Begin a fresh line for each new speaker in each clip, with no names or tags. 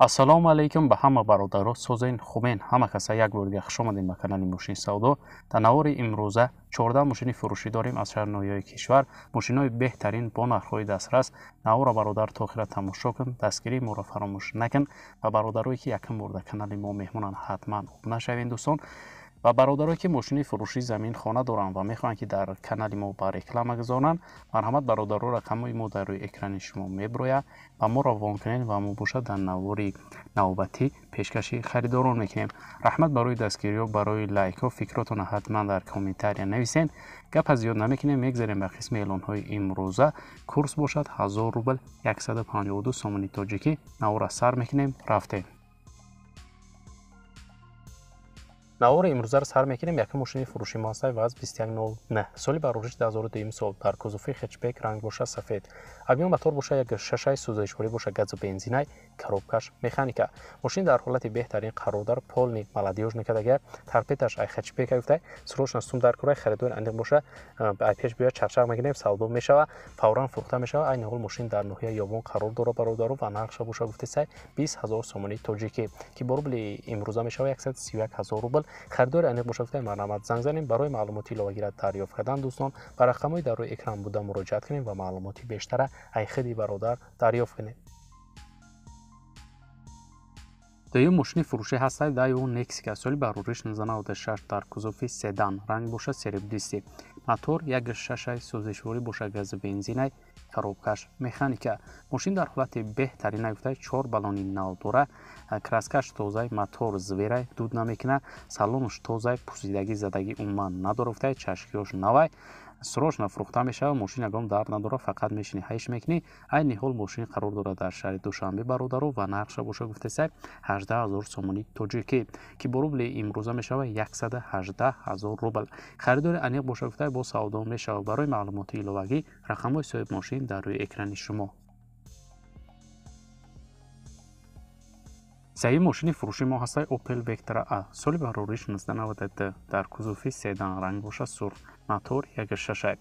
ассалому алайкум ба ҳама бародаро созаин хубен ҳама каса як бор дигар хуш омадем ба канали мошини савдо дар навори имрӯза чорда мошини фурӯшӣ дорем аз шаҳри ноҳияи кишвар мошинҳои беҳтарин бо нархҳои дастрас навора бародар тохира тамошо кун дастгирии моро фаромӯш накун ва бародарое ки якам бор дар канали мо меҳмонан ҳатман об нашавен дӯстон ва бародаро ки мошини фурӯши замин хона доранд ва мехоҳанд ки дар канали мо ба реклама гузонанд марҳамат бародаро рақамои мо дар рӯи экрани шумо меброяд ва моро вон кунед ва мобошад дар навори навбатӣ пешкаши харидорон мекунем раҳмат барои дастгириё барои лайкҳо фикротона ҳатман дар комментария нависед гап аз ёд намекунем мегзарем ба қисми эълонҳои имрӯза курс бошад 1000 рубл 152 сомони тоҷикӣ наворас сар мекунем рафтем навори имрӯзаро сар мекунем яки мошини фурӯши мазаи ваз 21 не соли барориш 202 сол дар кузуфи хечбек ранг боша сафед абиён батор боша як шашаи сӯзоишворӣ боша газу бензинай коробкаш механика мошин дар ҳолати беҳтарин қарордар полни маладиёж мекардага тарпеташ ай хечбек гуфтай срочно сум дар кура харидори андиқ боша э, ай пеш бия чарчаг мекунем савдо мешава фавран фурӯхта мешава айни ҳол мошин дар ноҳияи ёбон қарор дора бародару ва нақша боша гуфтеса 20 ҳазор сомони тоҷикӣ ки бо рубли имрӯза мешава 131 ҳазор рубл харидори аниқ бошад гай марнамад занг занем барои маълумоти иловагира дарёфт кардан дӯстон ба рақамҳои дар рӯи экран буда муроҷиат кунем ва маълумоти бештара ай хиди бародар дарёфт кунем дуюм мошини фурӯшӣ ҳастад дайву нексика соли барори 196 дар кузофи седан ранг бошад серебдисти мотор 16 сӯзишворӣ бошад гази бензинай робкаш механика мошин дар ҳолати беҳтари наёфтаи чор балони нав дора краскаш тозаи мотор зверай дуд намекунад салонаш тозаи пусидагӣ задагӣ умуман надорафтаи чашкиош навай срочно фурӯхта мешава мошин ягон дард надора фақат мешини ҳайш мекунӣ айни ҳол мошин қарор дорад дар шаҳри душанбе бародару ва нарша боша гуфтеса 18 сомони тоҷикӣ ки бо рубли имрӯза мешава 118 рубл харидори аниқ боша гуфта бо савдо мешава барои маълумоти иловагӣ рақамҳои соҳиб мошин дар рӯи экрани шумо саҳиби мошини фурӯши мо ҳастаи опел вектра а соли барори 1699 дар кузуфи седан рангбоша сур мотор 16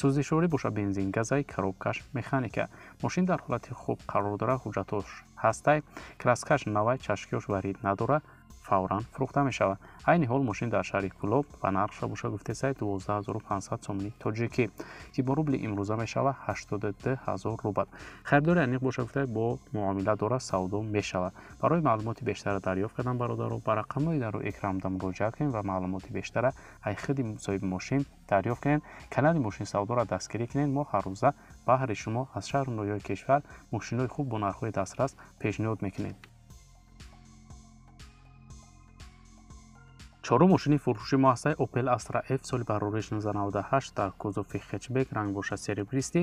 сӯзишворӣ боша бензин газай коробкаш механика мошин дар ҳолати хуб қарор дора ҳуҷҷатош ҳастай краскаш навай чашкиёш варид надора фавран фурӯхта мешавад айни ҳол мошин дар шаҳри кӯлоб ба нарх шабоша гуфте сай 12500 сомни тоҷикӣ ки бо рубли имрӯза мешавад 82000 рубл харидори аниқ боша гуфта бо муомила дора савдо мешавад барои маълумоти бештара дарёфт кардан бародару ба рақамҳои дару экрамда муроҷиа кунем ва маълумоти бештара ай хиди соҳиби мошин дарёфт кунем канали мошин савдора дастгирӣ кунем мо ҳаррӯза баҳри шумо аз шаҳру ноҳияи кишвар мошинҳои хуб бо нархҳои дастрас пешниҳод мекунем чорум мошини фурӯши муассисаи опел astra f соли барори 1998 дар кузофи хечбек рангбоша серебристӣ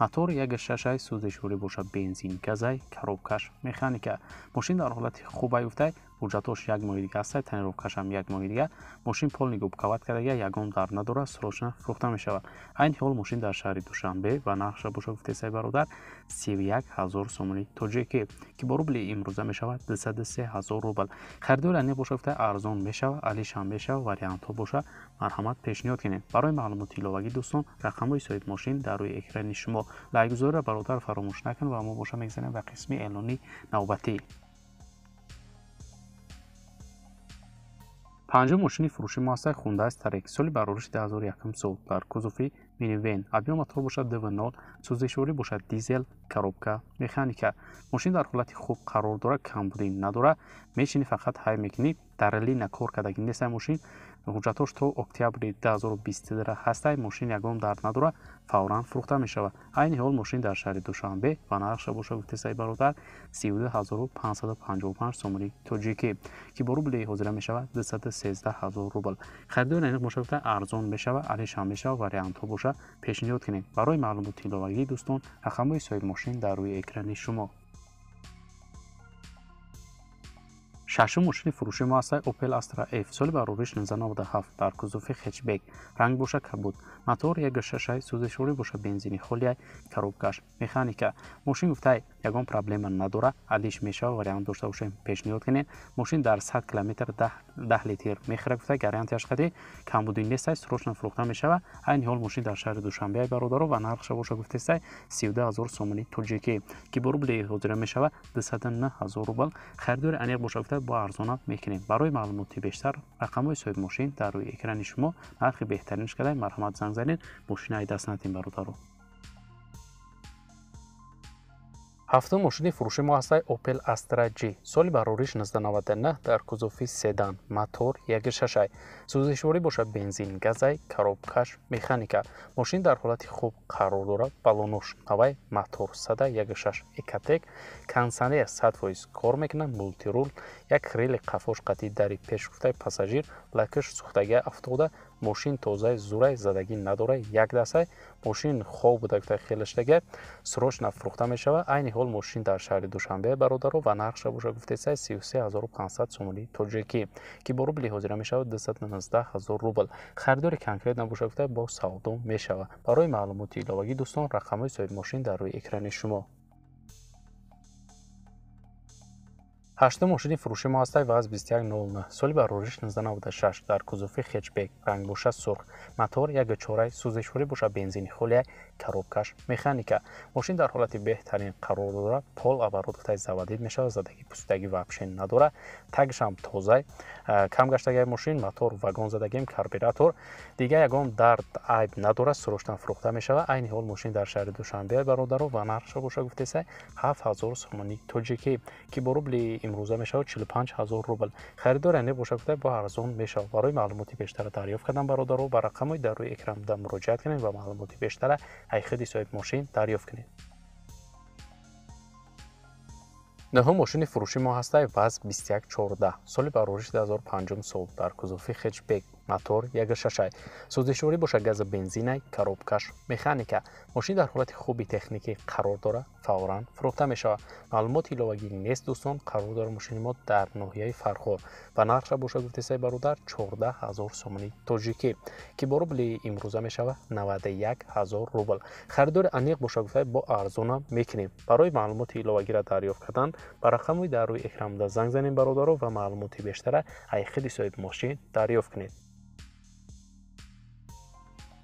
мотор 16 сӯзишвори боша бензин газай коробкаш механика мошин дар ҳолати хуба ёфтаи пулҷатош як моҳи дига ҳастад тонировкашам як моҳи дига мошин пол нигоҳбукавад карда дига ягон дар надорад срочна фурӯхта мешавад айни ҳол мошин дар шаҳри душанбе ва нақша буша гуфте сай бародар 31 0 сомони тоҷикӣ ки бо рубли имрӯза мешавад 203 0 рубл харидори ани боша гуфта арзон мешава алишам мешава вариантҳо боша марҳамат пешниҳод кунед барои маълумоти иловагӣ дӯстон рақамҳои соҳиб мошин дар рӯи экрани шумо лайкгузорира бародар фаромӯш накунед ва мо боша мегзанем ба қисми эълони навбатӣ панҷум мошини фурӯши муассисаи хундаи старек соли барориши 201 сол дар кузуфи минивен объёматро бошад дно сӯзишворӣ бошад дизел коробка механика мошин дар ҳолати хуб қарор дора камбудӣ надора мешини фақат ҳай мекунӣ дарили накор кардагӣ несай мошин ҳуҷҷатош то октябри 2023 ҳастай мошин ягон дард надора фавран фурӯхта мешавад айни ҳол мошин дар шаҳри душанбе ва нарх шабоша гуфти саи бародар 32555 сомари тоҷикӣ ки бо рубли ҳозира мешавад 213000 рубл харидори наниқ боша гуфта арзон мешавад алешам мешавад вариантҳо боша пешниҳод кунед барои маълумоти иловагӣ дӯстон рақамҳои соҳиб мошин дар рӯи экрани шумо шашум мошини фурӯши муассисаи опел astra f соли барори 1997 дар кузуфи хечбек ранг буша кабуд мотор 16 сӯзишворӣ буша бензини холияй коробкаш механика мошин гуфтаи ягон проблема надора алиш мешава вариант дошта бошем пешниҳод кунед мошин дар 100 километр 10 литр мехира гуфта гарантияш қади камбуди нестай срочно фурӯхта мешава айни ҳол мошин дар шаҳри душанбеай бародаров ва нархша боша гуфтестай 32000 сомони тоҷикӣ ки бо рубли ҳозира мешава 209000 рубл харидори аниқ боша гуфта бо арзонак мекунем барои маълумоти бештар рақамҳои соҳиби мошин дар рӯи экрани шумо нархи беҳтарин шкадаи марҳамат занг занед мошинаи дастнатин бародару ҳафтум мошини фурӯши мо ҳастай опел astra g соли барори 1699 дар кузуфи седан мотор 16 сӯзишворӣ бошад бензин газай коробкаш механика мошин дар ҳолати хуб қарор дорад балонош навай мотор сада 16 экотек кансонер 100 фоиз кор мекунад мултирул як хрели қафош қатӣ дари пеш гуфтаи пассажир лакиш сухтагиа афтода мошин тозаи зурай задагӣ надорай як дастай мошин хоб буда кутаи хелаштага срочно фурӯхта мешавад айни ҳол мошин дар шаҳри душанбе бародаро ва нархша боша гуфтесай 33500 сомонии тоҷикӣ ки бо рубли ҳозира мешавад 219000 рубл харидори конкрет набоша гуфта бо савдо мешавад барои маълумоти иловагӣ дӯстон рақамҳои соҳиби мошин дар рӯи экрани шумо ҳаштум мошини фурӯши мазда ваз 2109 соли барориш 1996 дар кузуфи хечбек рангбуша сурх мотор 14 сӯзишворӣ буша бензини холия коробкаш механика мошин дар ҳолати беҳтарин қарор дода пол оборудовтаи завадид мешавад задаги пуситаги вапшен надора тагишам тоза э, камгаштагиҳаи мошин мотор вагон задагим карбиратор дигар ягон дард айб надора суроштан фурӯхта мешавад айни ҳол мошин дар шаҳри душанбе бародаров ва нархша буша гуфтеса 7 0 сомони тоҷикӣ ки бо рубли имрӯза мешавад 45000 рубл харидор яъне боша кутай бо арзон мешавад барои маълумоти бештара дарёфт кардан бародаро ба рақамои дар рӯи экранда муроҷиат кунед ва маълумоти бештара ай худи соҳиб мошин дарёфт кунед нӯҳум мошини фурӯши мо ҳастай ваз 2114 соли барориш 205 сол дар кузофи хечбек мотор 16 сӯзишворӣ бошад газа бензинай коробкаш механика мошин дар ҳолати хуби техникӣ қарор дора фавран фурӯхта мешавад маълумоти иловагӣ нест дӯстон қарор дора мошини мо дар ноҳияи фархор ва нарша бошад гуфтесаи бародар 14000 сомони тоҷикӣ ки бо рубли имрӯза мешавад 91000 рубл харидори аниқ бошад гуфтаи бо арзона мекунем барои маълумоти иловагира дарёфт кардан ба рақамои дар рӯи экранда занг занем бародаро ва маълумоти бештара ай хиди соҳиби мошин дарёфт кунед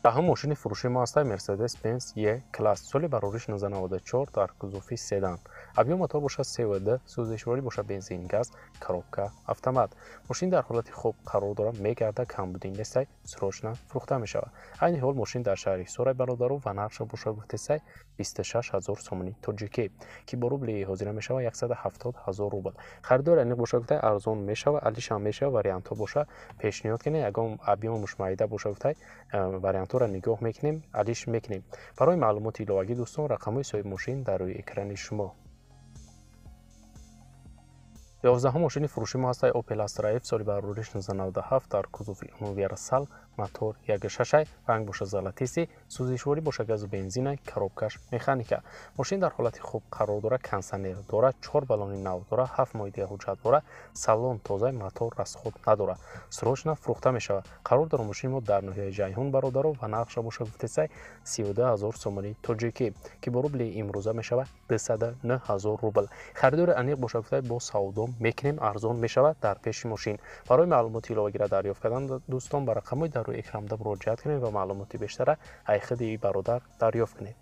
даҳм мошини фурӯши маста мерседес бенс е класс соли барориш 1994 дар кузуфи седан объёматҳо бошад свд сӯзишворӣ бошад бензин газ коробка автомат мошин дар ҳолати хуб қарор дора мегарда камбуди несай срочна фурӯхта мешавад айни ҳол мошин дар шаҳри сурай бародару ва нарша бошад гуфтесай 26 0 сомони тоҷикӣ ки бо рубли ҳозира мешавад 17 0 рубл харидори аниқ бошад гуфтай арзон мешавад алишам мешавад вариантҳо боша пешниҳод кана ягон объёми мушмаида бошад гуфтай э, вариан қиматҳоро нигоҳ мекунем адиш мекунем барои маълумоти иловагӣ дӯстон рақамҳои соҳиб мошин дар рӯи экрани шумо ёздаҳум мошини фурӯши мо ҳастаи опел астраев соли барориш 1997 дар кузуви универсал мотор якгшашай ранг боша золатиси сӯзишворӣ боша газу бензинай коробкаш механика мошин дар ҳолати хуб қарор дора кансонер дора чор баллони нав дора ҳафт моҳидига ҳуҷҷат дора салон тоза мотор расход надора срочна фурӯхта мешавад қарор дора мошини мо дар ноҳияи ҷайҳон бародару ва нарха боша гуфтесай 32000 сомони тоҷикӣ ки бо рубли имрӯза мешавад 209000 рубл харидори аниқ боша гуфтай бо савдо мекунем арзон мешавад дар пеши мошин барои маълумоти иловагира дарёфт кардан дӯстон ба рақамҳои дар дару икрамда муроҷиат кунед ва маълумоти бештара айхиди бародар дарёфт кунед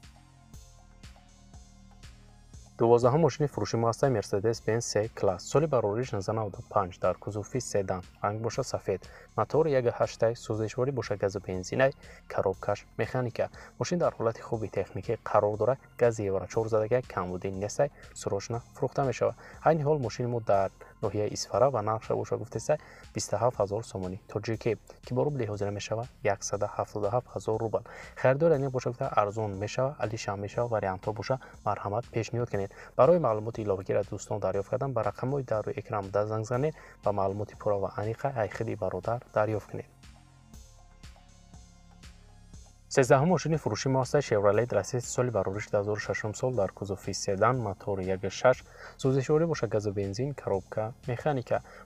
дувоздаҳум мошини фурӯши муассисаи мерседес бен с класс соли барори 1995 дар кузуфи седан ранг боша сафед мотори 18 сӯзишворӣ боша гази бензинай коробкаш механика мошин дар ҳолати хуби техникӣ қарор дора гази евра чор задага камбуди несай сурошна фурӯхта мешавад ҳайни ҳол мошини мо дар ноҳияи исфара ва нарша боша гуфтеса 27000 сомонӣ тоҷике ки бо рубли ҳозира мешавад 177000 рубл харидор яъне боша гуфта арзон мешава али шам мешава вариантҳо боша марҳамат пешниҳод кунед барои маълумоти иловагӣ аз дӯстон дарёфт кардан ба рақамҳои дару экрам да занг занед ва маълумоти пурра ва аниқа ай хиди бародар дарёфт кунед 13 ماشین فروشی ماسته شیورالیت رسید سال برورش دزار ششم سال در کزو سدان موتور مطور یک شش سوزشوری باشه و بنزین کروبکا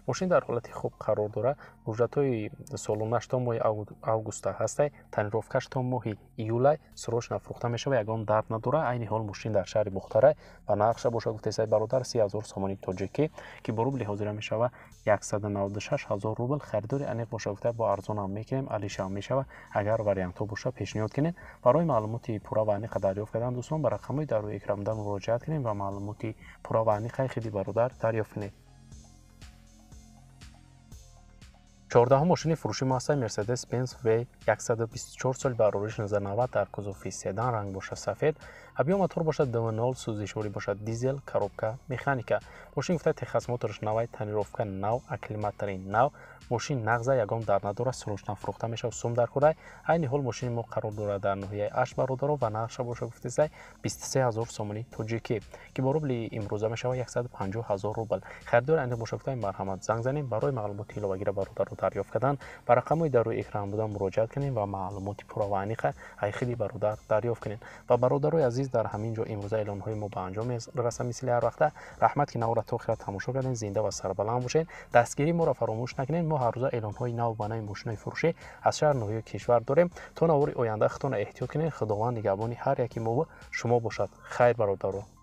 ماشین در حالت خوب قرار داره گوشت سال سالو ماه ماهی آگوستا هسته تن تا ماهی ایولای سروش نفروخته میشه و یکان درد نداره اینی حال ماشین در شهر بختره و نقشه باشه گفته سای برادر سی هزار سامانی که برو بلی حاضره میشه و روبل خریداری انیق باشه با ارزان هم میکنیم علی شام میشه اگر وریانتو باشه پیش ёд кунед барои маълумоти пурра ва аниқа дарёфт кардан дӯстон ба рақамҳои дарои экранда муроҷиат кунед ва маълумоти пурра ва аниқаи хиди бародар дарёфт кунед 14 мошини фурӯши масаи мерседес бенс в 124 соли барориш 1990 дар кузови седан ранг бошад сафед ҳабиё мотор бошад дмнол сӯзишворӣ бошад дизел коробка механика мошин гуфта техас моторш навай тонировка нав аклиматтарин нав мошин нағза ягон дар надорад сурӯштан фурӯхта мешавад сум дар кӯрай айни ҳол мошини мо қарор дорад дар ноҳияи аш бародаров ва нағша бошад гуфтесай 23000 сомони тоҷикӣ ки бо рубли имрӯза мешавад 150 000 рубл харидори ани бошагуфтаи марҳамат занг занем барои маълумоти иловагира бародарон دریافت کردن به رقم در روی اکران بوده مراجعه کنین و معلوماتی پروانی و خیلی برادر دریافت کنین و برادرای عزیز در همین جا امروز اعلان های ما به انجام رسم مثل هر وقته رحمت که نو را تو خیر تماشا کردین زنده و سربلند باشین دستگیری ما را فراموش نکنین ما هر روز اعلان های نو بنای ماشین فروشی از شهر نوی کشور داریم تا نوری آینده خودتون احتیاط کنین خداوند نگهبان هر یکی ما شما باشد خیر برادران